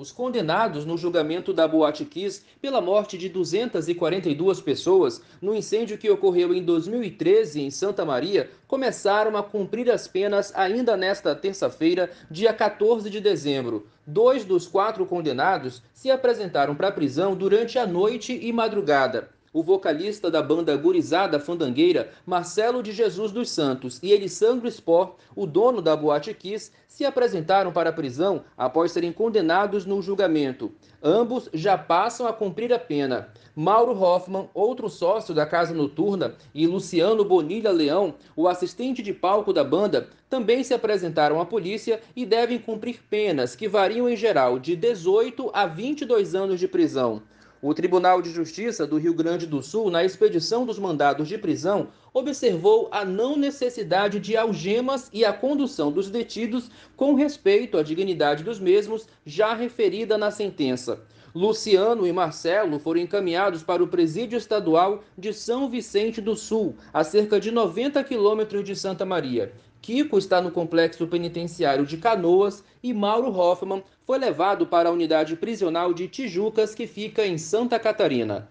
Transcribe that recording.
Os condenados no julgamento da Boate Kiss pela morte de 242 pessoas no incêndio que ocorreu em 2013 em Santa Maria começaram a cumprir as penas ainda nesta terça-feira, dia 14 de dezembro. Dois dos quatro condenados se apresentaram para a prisão durante a noite e madrugada o vocalista da banda Gurizada Fandangueira, Marcelo de Jesus dos Santos, e Elisandro Spor, o dono da Boate Kiss, se apresentaram para a prisão após serem condenados no julgamento. Ambos já passam a cumprir a pena. Mauro Hoffman, outro sócio da Casa Noturna, e Luciano Bonilha Leão, o assistente de palco da banda, também se apresentaram à polícia e devem cumprir penas que variam em geral de 18 a 22 anos de prisão. O Tribunal de Justiça do Rio Grande do Sul, na expedição dos mandados de prisão, observou a não necessidade de algemas e a condução dos detidos com respeito à dignidade dos mesmos, já referida na sentença. Luciano e Marcelo foram encaminhados para o presídio estadual de São Vicente do Sul, a cerca de 90 quilômetros de Santa Maria. Kiko está no complexo penitenciário de Canoas e Mauro Hoffman foi levado para a unidade prisional de Tijucas, que fica em Santa Catarina.